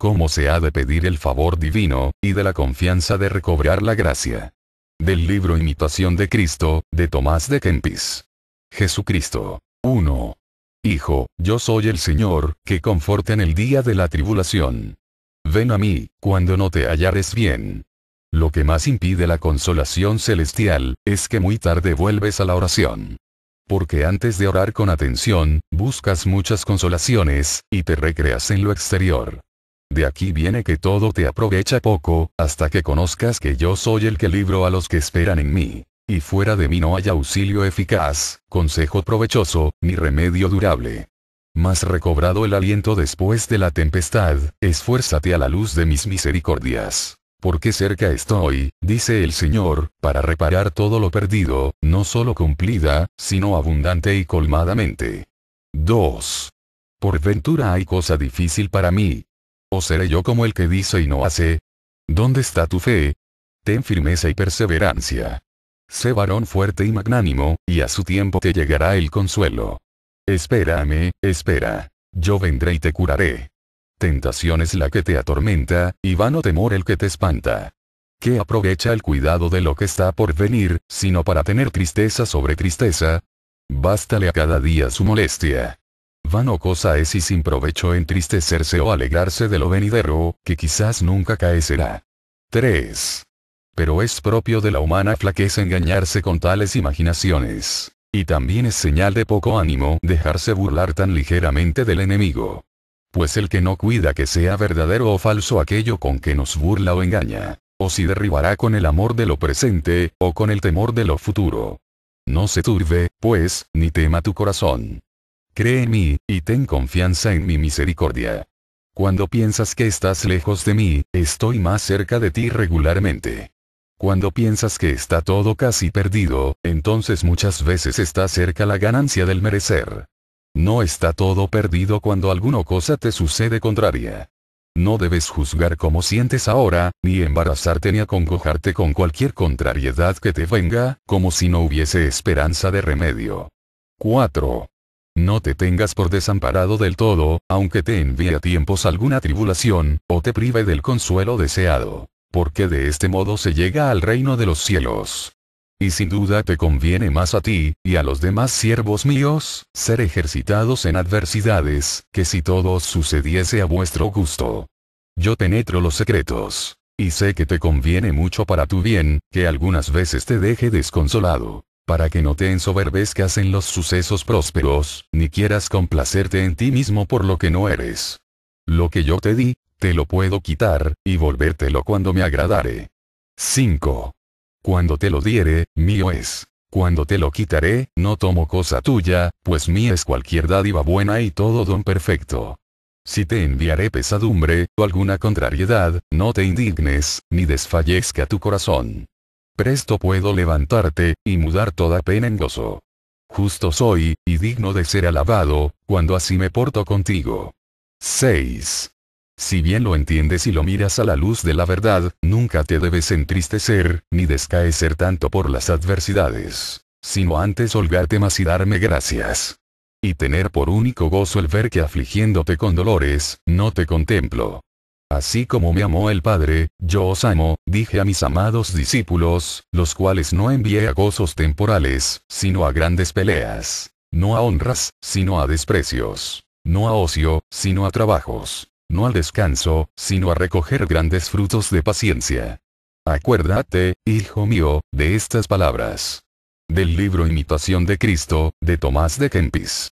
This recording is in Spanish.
cómo se ha de pedir el favor divino, y de la confianza de recobrar la gracia. Del libro Imitación de Cristo, de Tomás de Kempis. Jesucristo. 1. Hijo, yo soy el Señor, que conforta en el día de la tribulación. Ven a mí, cuando no te hallares bien. Lo que más impide la consolación celestial, es que muy tarde vuelves a la oración. Porque antes de orar con atención, buscas muchas consolaciones, y te recreas en lo exterior. De aquí viene que todo te aprovecha poco, hasta que conozcas que yo soy el que libro a los que esperan en mí. Y fuera de mí no hay auxilio eficaz, consejo provechoso, ni remedio durable. Mas recobrado el aliento después de la tempestad, esfuérzate a la luz de mis misericordias. Porque cerca estoy, dice el Señor, para reparar todo lo perdido, no solo cumplida, sino abundante y colmadamente. 2. Por ventura hay cosa difícil para mí, ¿O seré yo como el que dice y no hace? ¿Dónde está tu fe? Ten firmeza y perseverancia. Sé varón fuerte y magnánimo, y a su tiempo te llegará el consuelo. Espérame, espera. Yo vendré y te curaré. Tentación es la que te atormenta, y vano temor el que te espanta. ¿Qué aprovecha el cuidado de lo que está por venir, sino para tener tristeza sobre tristeza? Bástale a cada día su molestia. Vano cosa es y sin provecho entristecerse o alegrarse de lo venidero, que quizás nunca caecerá. 3. Pero es propio de la humana flaqueza engañarse con tales imaginaciones. Y también es señal de poco ánimo dejarse burlar tan ligeramente del enemigo. Pues el que no cuida que sea verdadero o falso aquello con que nos burla o engaña, o si derribará con el amor de lo presente, o con el temor de lo futuro. No se turbe, pues, ni tema tu corazón. Cree en mí, y ten confianza en mi misericordia. Cuando piensas que estás lejos de mí, estoy más cerca de ti regularmente. Cuando piensas que está todo casi perdido, entonces muchas veces está cerca la ganancia del merecer. No está todo perdido cuando alguna cosa te sucede contraria. No debes juzgar cómo sientes ahora, ni embarazarte ni acongojarte con cualquier contrariedad que te venga, como si no hubiese esperanza de remedio. 4. No te tengas por desamparado del todo, aunque te envíe a tiempos alguna tribulación, o te prive del consuelo deseado. Porque de este modo se llega al reino de los cielos. Y sin duda te conviene más a ti, y a los demás siervos míos, ser ejercitados en adversidades, que si todo sucediese a vuestro gusto. Yo penetro los secretos. Y sé que te conviene mucho para tu bien, que algunas veces te deje desconsolado para que no te ensoberbezcas en los sucesos prósperos, ni quieras complacerte en ti mismo por lo que no eres. Lo que yo te di, te lo puedo quitar, y volvértelo cuando me agradare. 5. Cuando te lo diere, mío es. Cuando te lo quitaré, no tomo cosa tuya, pues mía es cualquier dádiva buena y todo don perfecto. Si te enviaré pesadumbre, o alguna contrariedad, no te indignes, ni desfallezca tu corazón presto puedo levantarte, y mudar toda pena en gozo. Justo soy, y digno de ser alabado, cuando así me porto contigo. 6. Si bien lo entiendes y lo miras a la luz de la verdad, nunca te debes entristecer, ni descaecer tanto por las adversidades, sino antes holgarte más y darme gracias. Y tener por único gozo el ver que afligiéndote con dolores, no te contemplo, Así como me amó el Padre, yo os amo, dije a mis amados discípulos, los cuales no envié a gozos temporales, sino a grandes peleas. No a honras, sino a desprecios. No a ocio, sino a trabajos. No al descanso, sino a recoger grandes frutos de paciencia. Acuérdate, hijo mío, de estas palabras. Del libro Imitación de Cristo, de Tomás de Kempis.